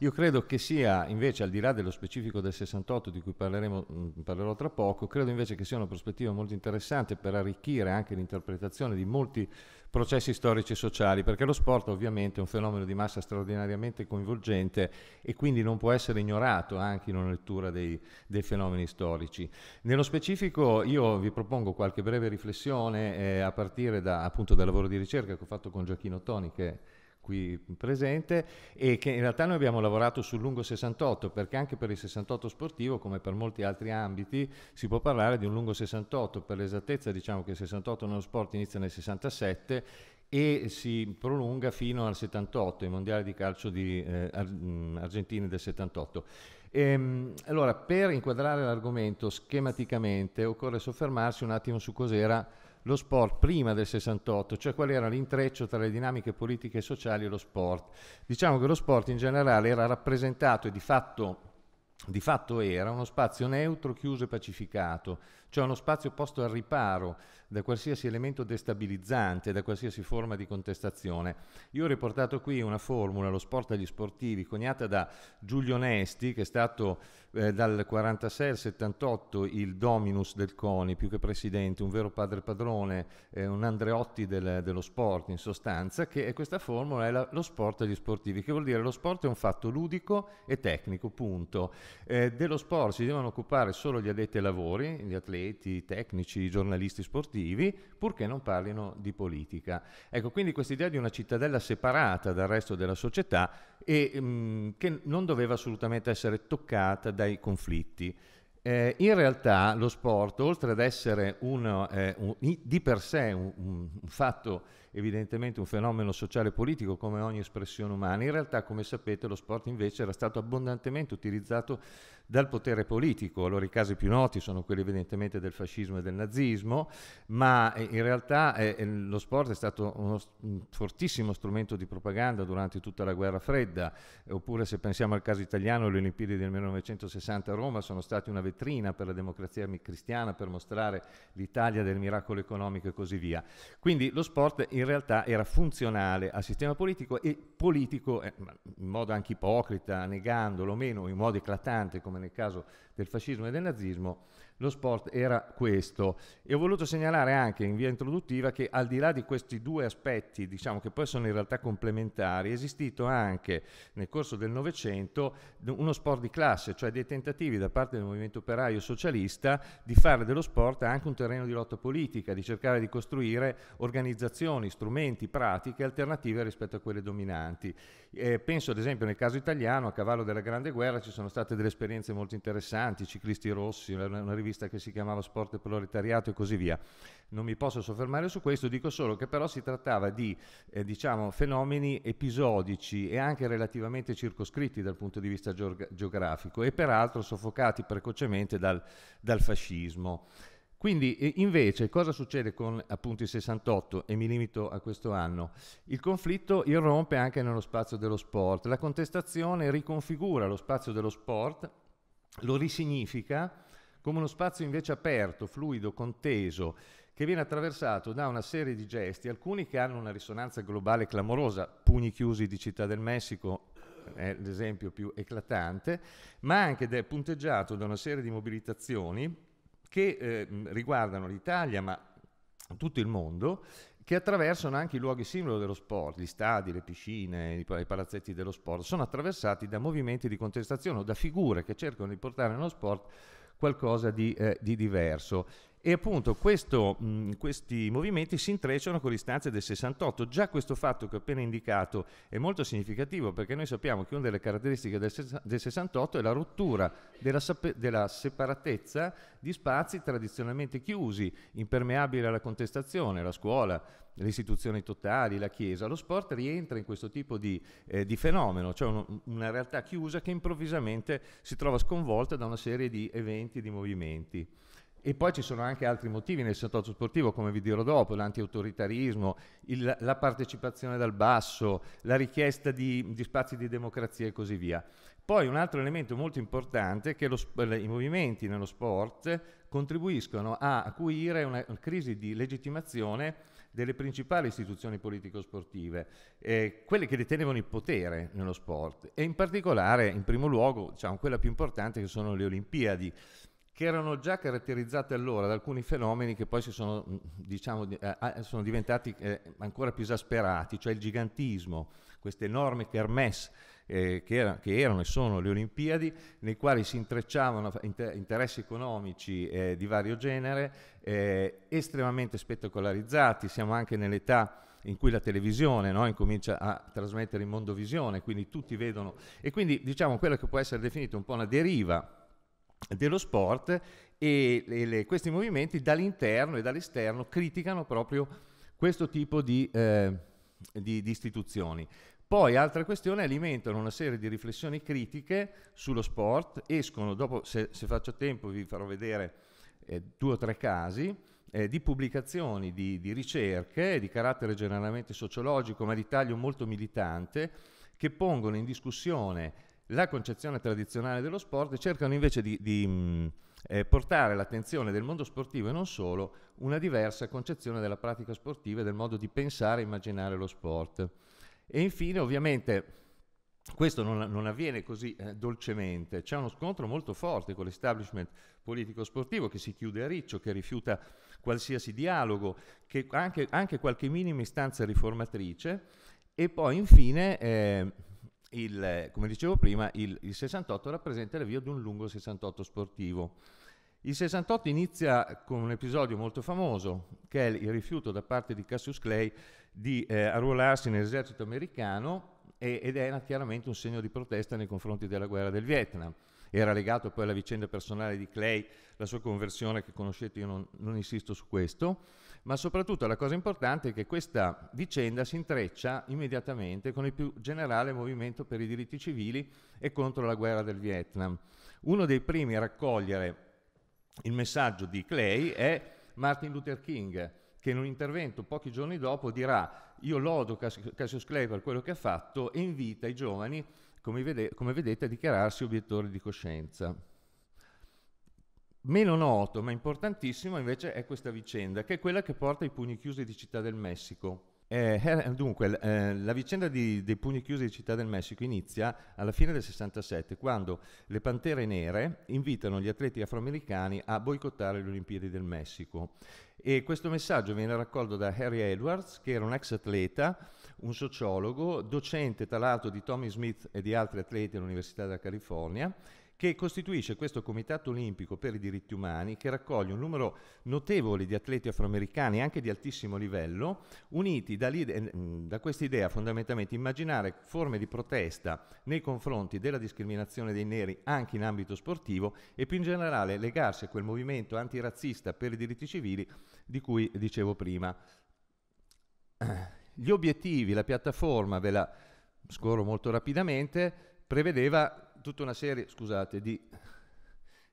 Io credo che sia invece, al di là dello specifico del 68 di cui parlerò tra poco, credo invece che sia una prospettiva molto interessante per arricchire anche l'interpretazione di molti processi storici e sociali, perché lo sport ovviamente è un fenomeno di massa straordinariamente coinvolgente e quindi non può essere ignorato anche in una lettura dei, dei fenomeni storici. Nello specifico io vi propongo qualche breve riflessione eh, a partire da, appunto dal lavoro di ricerca che ho fatto con Gioacchino Toni, che qui presente e che in realtà noi abbiamo lavorato sul lungo 68 perché anche per il 68 sportivo come per molti altri ambiti si può parlare di un lungo 68 per l'esattezza diciamo che il 68 nello sport inizia nel 67 e si prolunga fino al 78 i mondiali di calcio di eh, mm, Argentina del 78 Ehm, allora, per inquadrare l'argomento schematicamente, occorre soffermarsi un attimo su cos'era lo sport prima del 68, cioè qual era l'intreccio tra le dinamiche politiche e sociali e lo sport. Diciamo che lo sport in generale era rappresentato e di fatto, di fatto era uno spazio neutro, chiuso e pacificato, cioè uno spazio posto al riparo da qualsiasi elemento destabilizzante, da qualsiasi forma di contestazione. Io ho riportato qui una formula, lo sport agli sportivi, coniata da Giulio Nesti, che è stato eh, dal 1946 al 78 il dominus del CONI, più che presidente, un vero padre padrone, eh, un Andreotti del, dello sport in sostanza, che è questa formula è la, lo sport agli sportivi, che vuol dire lo sport è un fatto ludico e tecnico, punto. Eh, dello sport si devono occupare solo gli addetti ai lavori, gli atleti, atleti, tecnici, giornalisti sportivi, purché non parlino di politica. Ecco, quindi questa idea di una cittadella separata dal resto della società e mh, mm, che non doveva assolutamente essere toccata dai conflitti. Eh, in realtà lo sport, oltre ad essere uno, eh, un, di per sé un, un fatto evidentemente un fenomeno sociale e politico come ogni espressione umana. In realtà, come sapete, lo sport invece era stato abbondantemente utilizzato dal potere politico. Allora i casi più noti sono quelli evidentemente del fascismo e del nazismo, ma eh, in realtà eh, eh, lo sport è stato uno, un fortissimo strumento di propaganda durante tutta la guerra fredda, oppure se pensiamo al caso italiano, le Olimpiadi del 1960 a Roma sono state una vetrina per la democrazia cristiana, per mostrare l'Italia del miracolo economico e così via. Quindi lo sport in in realtà era funzionale al sistema politico e politico eh, in modo anche ipocrita, negandolo o meno in modo eclatante come nel caso del fascismo e del nazismo, lo sport era questo. E ho voluto segnalare anche in via introduttiva che al di là di questi due aspetti, diciamo che poi sono in realtà complementari, è esistito anche nel corso del Novecento uno sport di classe, cioè dei tentativi da parte del movimento operaio socialista di fare dello sport anche un terreno di lotta politica, di cercare di costruire organizzazioni, strumenti, pratiche alternative rispetto a quelle dominanti. Eh, penso ad esempio nel caso italiano, a cavallo della Grande Guerra ci sono state delle esperienze molto interessanti, ciclisti rossi, una, una rivista che si chiamava Sport e Proletariato e così via. Non mi posso soffermare su questo, dico solo che però si trattava di eh, diciamo, fenomeni episodici e anche relativamente circoscritti dal punto di vista geog- geografico e peraltro soffocati precocemente dal, dal fascismo. Quindi eh, invece cosa succede con appunto il 68 e mi limito a questo anno? Il conflitto irrompe anche nello spazio dello sport, la contestazione riconfigura lo spazio dello sport, lo risignifica come uno spazio invece aperto, fluido, conteso, che viene attraversato da una serie di gesti, alcuni che hanno una risonanza globale clamorosa, pugni chiusi di Città del Messico è l'esempio più eclatante, ma anche ed è punteggiato da una serie di mobilitazioni che eh, riguardano l'Italia, ma tutto il mondo, che attraversano anche i luoghi simbolo dello sport, gli stadi, le piscine, i, palazzetti dello sport, sono attraversati da movimenti di contestazione o da figure che cercano di portare nello sport qualcosa di, eh, di diverso. E appunto questo, mh, questi movimenti si intrecciano con le istanze del 68. Già questo fatto che ho appena indicato è molto significativo perché noi sappiamo che una delle caratteristiche del, del 68 è la rottura della, della separatezza di spazi tradizionalmente chiusi, impermeabili alla contestazione, la scuola, le istituzioni totali, la Chiesa, lo sport rientra in questo tipo di, eh, di fenomeno, cioè uno, una realtà chiusa che improvvisamente si trova sconvolta da una serie di eventi di movimenti. E poi ci sono anche altri motivi nel settore sportivo, come vi dirò dopo, l'antiautoritarismo, il, la partecipazione dal basso, la richiesta di, di, spazi di democrazia e così via. Poi un altro elemento molto importante è che lo, i movimenti nello sport contribuiscono a acuire una, crisi di legittimazione delle principali istituzioni politico-sportive, eh, quelle che detenevano il potere nello sport e in particolare, in primo luogo, diciamo, quella più importante che sono le Olimpiadi che erano già caratterizzate allora da alcuni fenomeni che poi si sono, diciamo, eh, ah, sono diventati eh, ancora più esasperati, cioè il gigantismo, queste enorme kermesse eh, che, era, che, erano e sono le Olimpiadi, nei quali si intrecciavano inter- interessi economici eh, di vario genere, eh, estremamente spettacolarizzati, siamo anche nell'età in cui la televisione no, incomincia a trasmettere in mondovisione, quindi tutti vedono, e quindi diciamo quello che può essere definita un po' una deriva dello sport e, e le, questi movimenti dall'interno e dall'esterno criticano proprio questo tipo di, eh, di, di istituzioni. Poi, altra questione, alimentano una serie di riflessioni critiche sullo sport, escono, dopo se, se faccio tempo vi farò vedere eh, due o tre casi, eh, di pubblicazioni, di, di, ricerche di carattere generalmente sociologico, ma di taglio molto militante, che pongono in discussione la concezione tradizionale dello sport e cercano invece di, di mm, eh, portare l'attenzione del mondo sportivo e non solo una diversa concezione della pratica sportiva e del modo di pensare e immaginare lo sport. E infine, ovviamente, questo non, non avviene così eh, dolcemente, c'è uno scontro molto forte con l'establishment politico-sportivo che si chiude a riccio, che rifiuta qualsiasi dialogo, che anche, anche qualche minima istanza riformatrice e poi infine... Eh, il, come dicevo prima, il, il 68 rappresenta l'avvio di un lungo 68 sportivo. Il 68 inizia con un episodio molto famoso, che è il rifiuto da parte di Cassius Clay di eh, arruolarsi nell'esercito americano e, ed era chiaramente un segno di protesta nei confronti della guerra del Vietnam. Era legato poi alla vicenda personale di Clay, la sua conversione che conoscete, io non, non insisto su questo ma soprattutto la cosa importante è che questa vicenda si intreccia immediatamente con il più generale movimento per i diritti civili e contro la guerra del Vietnam. Uno dei primi a raccogliere il messaggio di Clay è Martin Luther King, che in un intervento pochi giorni dopo dirà io lodo Cassius Clay per quello che ha fatto e invita i giovani, come, vede- come vedete, a dichiararsi obiettori di coscienza. Meno noto, ma importantissimo invece, è questa vicenda, che è quella che porta ai pugni chiusi di Città del Messico. Eh, eh dunque, eh, la vicenda di, dei pugni chiusi di Città del Messico inizia alla fine del 67, quando le Pantere Nere invitano gli atleti afroamericani a boicottare le Olimpiadi del Messico. E questo messaggio viene raccolto da Harry Edwards, che era un ex atleta, un sociologo, docente tra l'altro di Tommy Smith e di altri atleti all'Università della California, che costituisce questo Comitato Olimpico per i diritti umani che raccoglie un numero notevole di atleti afroamericani anche di altissimo livello, uniti da, eh, mm, da questa idea fondamentalmente immaginare forme di protesta nei confronti della discriminazione dei neri anche in ambito sportivo e più in generale legarsi a quel movimento antirazzista per i diritti civili di cui dicevo prima. Eh, gli obiettivi, la piattaforma, ve la scorro molto rapidamente, prevedeva tutta una serie scusate, di,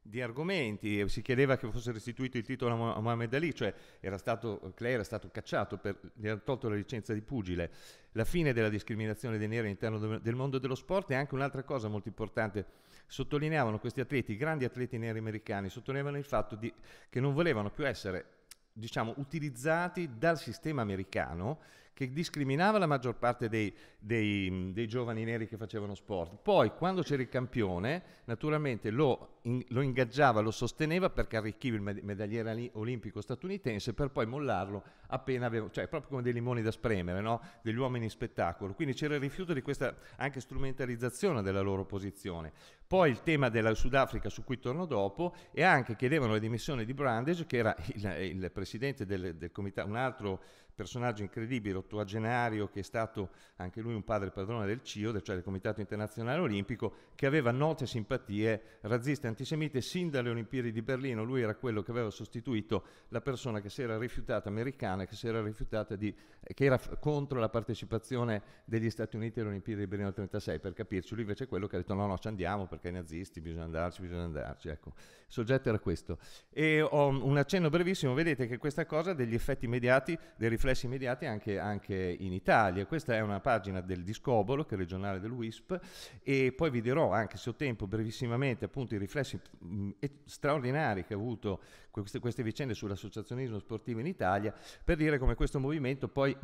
di, argomenti, si chiedeva che fosse restituito il titolo a Mohamed Ali, cioè era stato, Clay era stato cacciato, per, gli era tolto la licenza di pugile, la fine della discriminazione dei neri all'interno del mondo dello sport e anche un'altra cosa molto importante, sottolineavano questi atleti, grandi atleti neri americani, sottolineavano il fatto di, che non volevano più essere diciamo, utilizzati dal sistema americano che discriminava la maggior parte dei, dei, dei giovani neri che facevano sport. Poi, quando c'era il campione, naturalmente lo in, lo ingaggiava, lo sosteneva perché arricchiva il medagliere olimpico statunitense per poi mollarlo appena aveva, cioè proprio come dei limoni da spremere, no? degli uomini in spettacolo. Quindi c'era il rifiuto di questa anche strumentalizzazione della loro posizione. Poi il tema della Sudafrica su cui torno dopo e anche chiedevano le dimissioni di Brandage che era il, il presidente del, del comitato, un altro personaggio incredibile, ottuagenario, che è stato anche lui un padre padrone del CIO, cioè del Comitato Internazionale Olimpico, che aveva note simpatie razziste antisemite sin dalle Olimpiadi di Berlino, lui era quello che aveva sostituito la persona che si era rifiutata americana, che, si era, rifiutata di, eh, che era contro la partecipazione degli Stati Uniti alle Olimpiadi di Berlino 36, per capirci, lui invece è quello che ha detto no, no, ci andiamo perché i nazisti, bisogna andarci, bisogna andarci, ecco. Il soggetto era questo. E ho um, un accenno brevissimo, vedete che questa cosa ha degli effetti immediati, dei riflessi immediati anche, anche in Italia. Questa è una pagina del Discobolo, che è il regionale del WISP, e poi vi dirò, anche se ho tempo, brevissimamente appunto i riflessi interessi mm, straordinari che ha avuto queste, queste vicende sull'associazionismo sportivo in Italia, per dire come questo movimento poi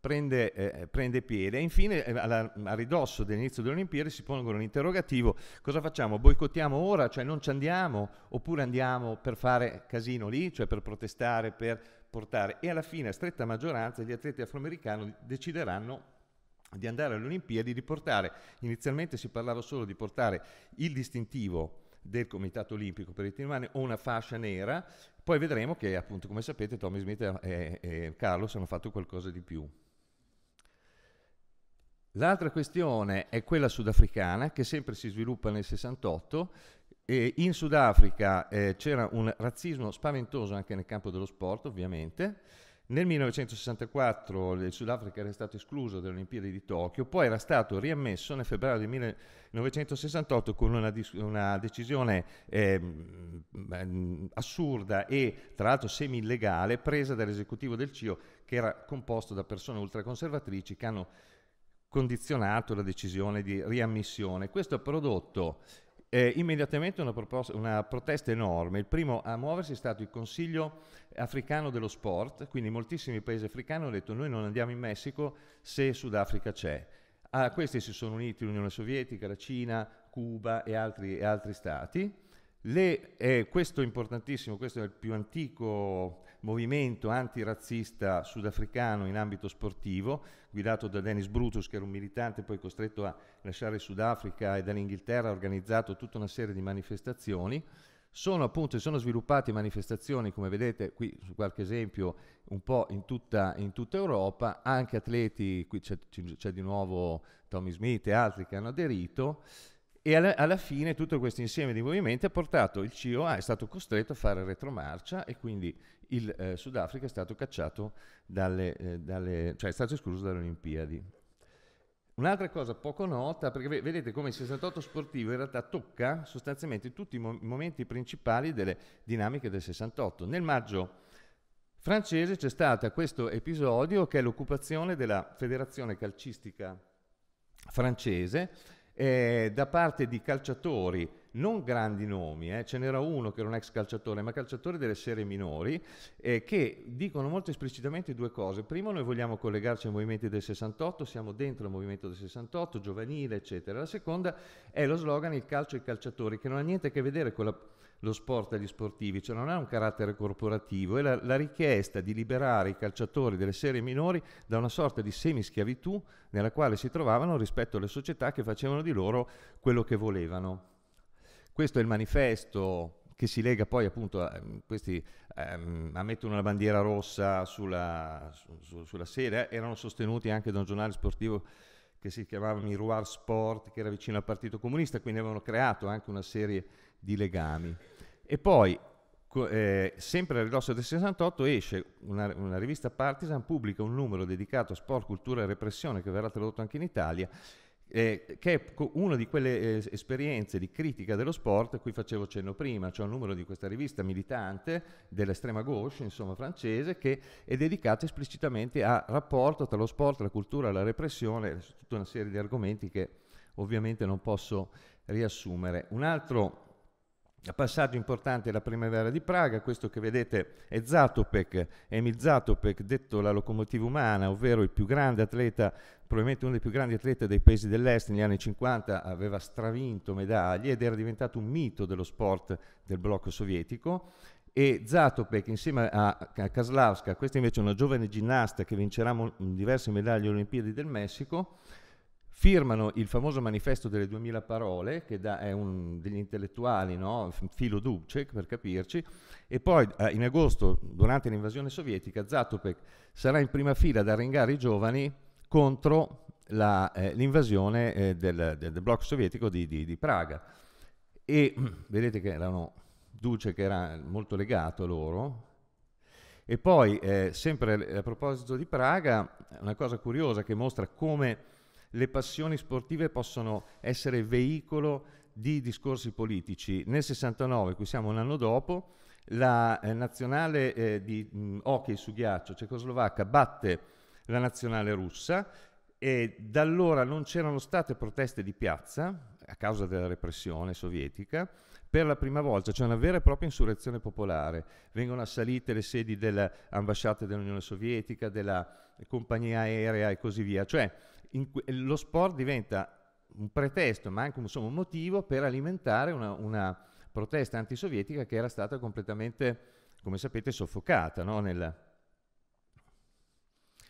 Prende, eh, eh prende, piede. E infine, eh, alla, a ridosso dell'inizio delle Olimpiadi, si pongono l'interrogativo: cosa facciamo? Boicottiamo ora, cioè non ci andiamo, oppure andiamo per fare casino lì, cioè per protestare, per portare. E alla fine, a stretta maggioranza, gli atleti afroamericani decideranno di andare alle Olimpiadi, di portare, inizialmente si parlava solo di portare il distintivo del Comitato Olimpico per i diritti umani o una fascia nera, poi vedremo che appunto come sapete Tommy Smith e, e Carlos hanno fatto qualcosa di più. L'altra questione è quella sudafricana che sempre si sviluppa nel 68 e in Sudafrica eh, c'era un razzismo spaventoso anche nel campo dello sport ovviamente nel 1964 il Sudafrica era stato escluso dalle Olimpiadi di Tokyo, poi era stato riammesso nel febbraio del 1968 con una, una decisione eh, assurda e tra l'altro semi-illegale presa dall'esecutivo del CIO che era composto da persone ultraconservatrici che hanno condizionato la decisione di riammissione. Questo ha prodotto eh, immediatamente una, proposta, una, protesta enorme. Il primo a muoversi è stato il Consiglio africano dello sport, quindi moltissimi paesi africani hanno detto noi non andiamo in Messico se Sudafrica c'è. A questi si sono uniti l'Unione Sovietica, la Cina, Cuba e altri, e altri stati. Le, eh, questo è importantissimo, questo è il più antico movimento antirazzista sudafricano in ambito sportivo, guidato da Dennis Brutus, che era un militante poi costretto a lasciare il Sudafrica e dall'Inghilterra ha organizzato tutta una serie di manifestazioni. Sono appunto, sono sviluppate manifestazioni, come vedete qui su qualche esempio, un po' in tutta, in tutta Europa, anche atleti, qui c'è, c'è di nuovo Tommy Smith e altri che hanno aderito, e alla, alla, fine tutto questo insieme di movimenti ha portato il COA, è stato costretto a fare retromarcia e quindi il eh, Sudafrica è stato cacciato dalle, eh, dalle, cioè è stato escluso dalle Olimpiadi. Un'altra cosa poco nota, perché vedete come il 68 sportivo in realtà tocca sostanzialmente tutti i, i momenti principali delle dinamiche del 68. Nel maggio francese c'è stato questo episodio che è l'occupazione della federazione calcistica francese eh, da parte di calciatori non grandi nomi, eh, ce n'era uno che era un ex calciatore, ma calciatori delle serie minori, eh, che dicono molto esplicitamente due cose. Primo, noi vogliamo collegarci ai movimenti del 68, siamo dentro il movimento del 68, giovanile, eccetera. La seconda è lo slogan il calcio ai calciatori, che non ha niente a che vedere con la lo sport agli sportivi, cioè non ha un carattere corporativo, è la, la, richiesta di liberare i calciatori delle serie minori da una sorta di semischiavitù nella quale si trovavano rispetto alle società che facevano di loro quello che volevano. Questo è il manifesto che si lega poi appunto a mm, questi ehm, a mettere una bandiera rossa sulla, su, su, sulla serie, eh, erano sostenuti anche da un giornale sportivo che si chiamava Miroir Sport, che era vicino al Partito Comunista, quindi avevano creato anche una serie di di legami. E poi, eh, sempre a ridosso del 68, esce una, una, rivista Partisan, pubblica un numero dedicato a sport, cultura e repressione, che verrà tradotto anche in Italia, eh, che è una di quelle eh, esperienze di critica dello sport a cui facevo cenno prima, cioè un numero di questa rivista militante dell'estrema gauche, insomma francese, che è dedicata esplicitamente al rapporto tra lo sport, la cultura, la repressione, tutta una serie di argomenti che ovviamente non posso riassumere. Un altro passaggio importante è la primavera di Praga, questo che vedete è Zatopek, Emil Zatopek, detto la locomotiva umana, ovvero il più grande atleta, probabilmente uno dei più grandi atleti dei paesi dell'est negli anni 50, aveva stravinto medaglie ed era diventato un mito dello sport del blocco sovietico e Zatopek insieme a, Kaslavska, questa invece è una giovane ginnasta che vincerà diverse medaglie alle Olimpiadi del Messico, firmano il famoso manifesto delle 2000 parole, che da, è un, degli intellettuali, no? Filo Dubček per capirci, e poi eh, in agosto, durante l'invasione sovietica, Zatopek sarà in prima fila ad arringare i giovani contro la, eh, l'invasione eh, del, del, del, blocco sovietico di, di, di Praga. E vedete che erano Duce che era molto legato a loro. E poi, eh, sempre a proposito di Praga, una cosa curiosa che mostra come le passioni sportive possono essere veicolo di discorsi politici. Nel 69, qui siamo un anno dopo, la eh, nazionale eh, di mh, mm, hockey su ghiaccio cecoslovacca batte la nazionale russa e da allora non c'erano state proteste di piazza a causa della repressione sovietica. Per la prima volta c'è una vera e propria insurrezione popolare. Vengono assalite le sedi delle ambasciate dell'Unione Sovietica, della compagnia aerea e così via. Cioè que- eh, lo sport diventa un pretesto, ma anche un, insomma, un motivo per alimentare una, una, protesta antisovietica che era stata completamente, come sapete, soffocata. No? Nel...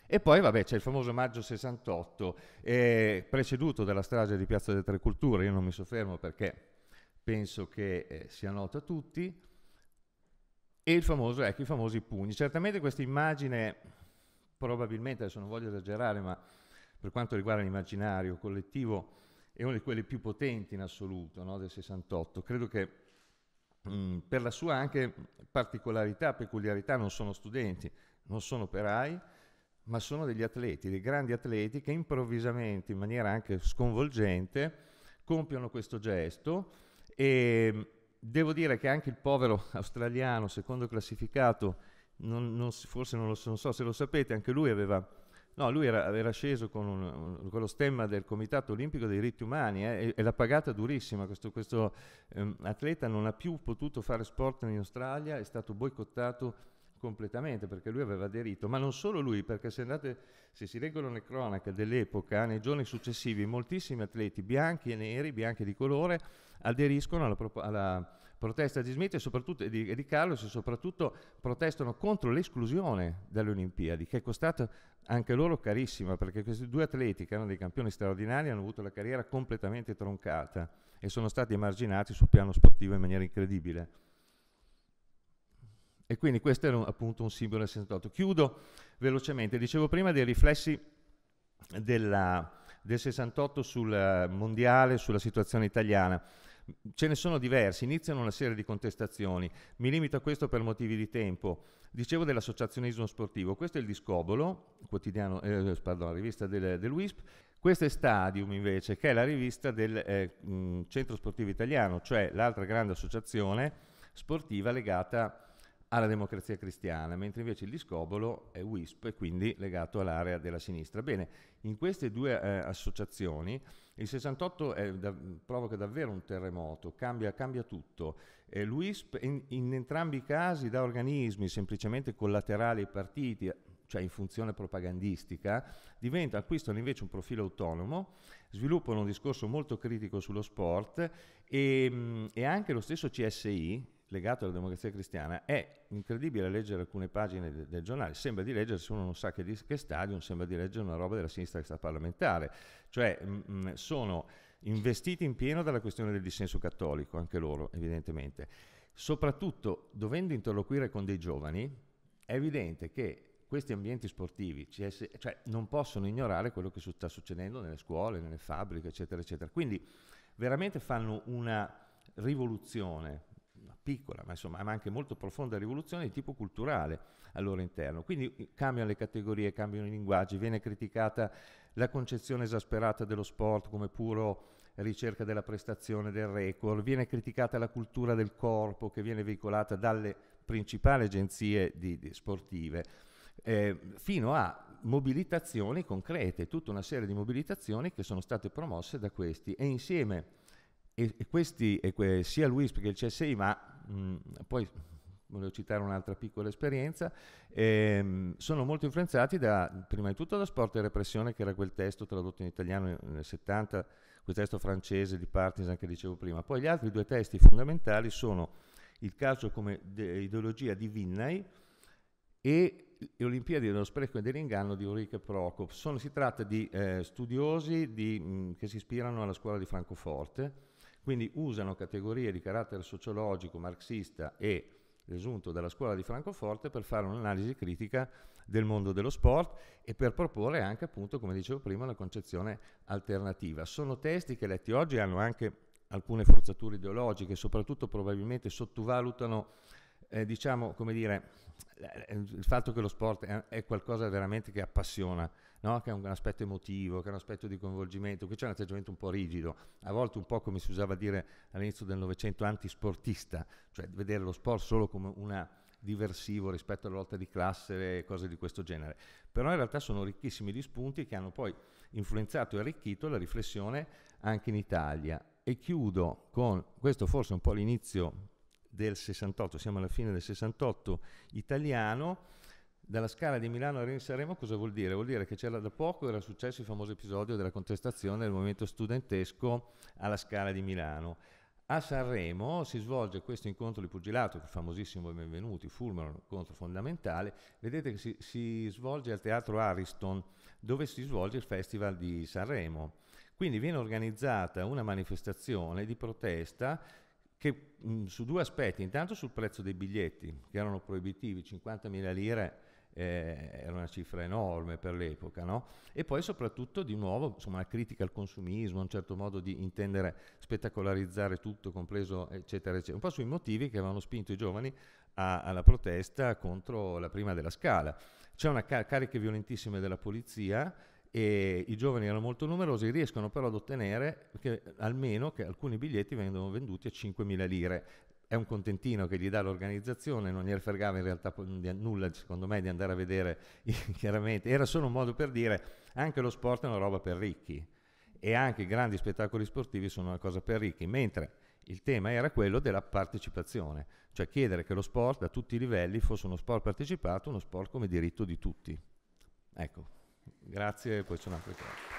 E poi, vabbè, c'è il famoso maggio 68, eh, preceduto dalla strage di Piazza delle Tre Culture, io non mi soffermo perché penso che eh, sia noto a tutti, e famoso, ecco, i famosi pugni. Certamente questa immagine, probabilmente, adesso non voglio esagerare, ma per quanto riguarda l'immaginario collettivo, è una di quelle più potenti in assoluto no, del 68. Credo che mh, mm, per la sua anche particolarità, peculiarità, non sono studenti, non sono operai, ma sono degli atleti, dei grandi atleti che improvvisamente, in maniera anche sconvolgente, compiono questo gesto e mm, devo dire che anche il povero australiano, secondo classificato, non, non, forse non, lo, non so se lo sapete, anche lui aveva No, lui era, era sceso con, un, con, lo stemma del Comitato Olimpico dei diritti umani eh, e, e l'ha pagata durissima. Questo, questo ehm, atleta non ha più potuto fare sport in Australia, è stato boicottato completamente perché lui aveva aderito, ma non solo lui, perché se, andate, se si leggono le cronache dell'epoca, nei giorni successivi moltissimi atleti bianchi e neri, bianchi di colore, aderiscono alla, alla protesta di Smith e, e, di, e di Carlos e soprattutto protestano contro l'esclusione dalle Olimpiadi, che è costata anche loro carissima, perché questi due atleti, che erano dei campioni straordinari, hanno avuto la carriera completamente troncata e sono stati emarginati sul piano sportivo in maniera incredibile. E quindi questo era un, appunto un simbolo del 68. Chiudo velocemente, dicevo prima dei riflessi della, del 68 sul eh, mondiale, sulla situazione italiana. Ce ne sono diversi, iniziano una serie di contestazioni. Mi limito a questo per motivi di tempo. Dicevo dell'associazionismo sportivo, questo è il Discobolo, quotidiano, eh, pardon, la rivista del, dell'UISP. Questo è Stadium invece, che è la rivista del eh, mh, mm, Centro Sportivo Italiano, cioè l'altra grande associazione sportiva legata alla democrazia cristiana, mentre invece il discobolo è WISP e quindi legato all'area della sinistra. Bene, in queste due eh, associazioni il 68 da, provoca davvero un terremoto, cambia, cambia tutto. Eh, L'UISP in, in entrambi i casi da organismi semplicemente collaterali ai partiti, cioè in funzione propagandistica, diventa, acquistano invece un profilo autonomo, sviluppano un discorso molto critico sullo sport e, e anche lo stesso CSI, legato alla democrazia cristiana, è incredibile leggere alcune pagine de- del giornale, sembra di leggere, se uno non sa che, di- che stadium, sembra di leggere una roba della sinistra extraparlamentare, cioè mh, sono investiti in pieno dalla questione del dissenso cattolico, anche loro evidentemente, soprattutto dovendo interloquire con dei giovani, è evidente che questi ambienti sportivi CS, cioè, non possono ignorare quello che su- sta succedendo nelle scuole, nelle fabbriche, eccetera, eccetera. Quindi veramente fanno una rivoluzione piccola, ma, insomma, ma anche molto profonda rivoluzione di tipo culturale al loro interno. Quindi eh, cambiano le categorie, cambiano i linguaggi, viene criticata la concezione esasperata dello sport come puro ricerca della prestazione, del record, viene criticata la cultura del corpo che viene veicolata dalle principali agenzie di, di sportive, eh, fino a mobilitazioni concrete, tutta una serie di mobilitazioni che sono state promosse da questi e insieme e, e questi, e que, sia l'UISP che il CSI, ma mh, mm, poi volevo citare un'altra piccola esperienza, ehm, sono molto influenzati da, prima di tutto da Sport e Repressione, che era quel testo tradotto in italiano nel 70, quel testo francese di Partizan che dicevo prima. Poi gli altri due testi fondamentali sono Il calcio come de- ideologia di Vinnay e le Olimpiadi dello spreco e dell'inganno di Ulrike Prokop. Sono, si tratta di eh, studiosi di, mh, mm, che si ispirano alla scuola di Francoforte quindi usano categorie di carattere sociologico, marxista e desunto dalla scuola di Francoforte per fare un'analisi critica del mondo dello sport e per proporre anche, appunto, come dicevo prima, una concezione alternativa. Sono testi che letti oggi hanno anche alcune forzature ideologiche, soprattutto probabilmente sottovalutano eh, diciamo, come dire, eh, il fatto che lo sport è, è qualcosa veramente che appassiona no? che è un aspetto emotivo, che è un aspetto di coinvolgimento, qui c'è un atteggiamento un po' rigido, a volte un po' come si usava a dire all'inizio del Novecento antisportista, cioè vedere lo sport solo come una diversivo rispetto alla lotta di classe e cose di questo genere. Però in realtà sono ricchissimi di spunti che hanno poi influenzato e arricchito la riflessione anche in Italia. E chiudo con questo forse un po' l'inizio del 68, siamo alla fine del 68 italiano, dalla scala di Milano a Reno-Sanremo cosa vuol dire? Vuol dire che c'era da poco, era successo il famoso episodio della contestazione del movimento studentesco alla scala di Milano. A Sanremo si svolge questo incontro di pugilato, il famosissimo Benvenuti, Fulmero, un incontro fondamentale. Vedete che si, si, svolge al Teatro Ariston, dove si svolge il Festival di Sanremo. Quindi viene organizzata una manifestazione di protesta che, mh, su due aspetti, intanto sul prezzo dei biglietti, che erano proibitivi, 50.000 lire eh, era una cifra enorme per l'epoca, no? E poi soprattutto di nuovo insomma, una critica al consumismo, un certo modo di intendere spettacolarizzare tutto, compreso eccetera eccetera, un po' sui motivi che avevano spinto i giovani a, alla protesta contro la prima della scala. C'è una car- cariche violentissime della polizia e i giovani erano molto numerosi, riescono però ad ottenere che, almeno che alcuni biglietti vengano venduti a 5.000 lire, è un contentino che gli dà l'organizzazione, non gli fregava in realtà nulla, secondo me, di andare a vedere chiaramente. Era solo un modo per dire anche lo sport è una roba per ricchi e anche i grandi spettacoli sportivi sono una cosa per ricchi, mentre il tema era quello della partecipazione, cioè chiedere che lo sport a tutti i livelli fosse uno sport partecipato, uno sport come diritto di tutti. Ecco, grazie, e poi c'è un'altra cosa.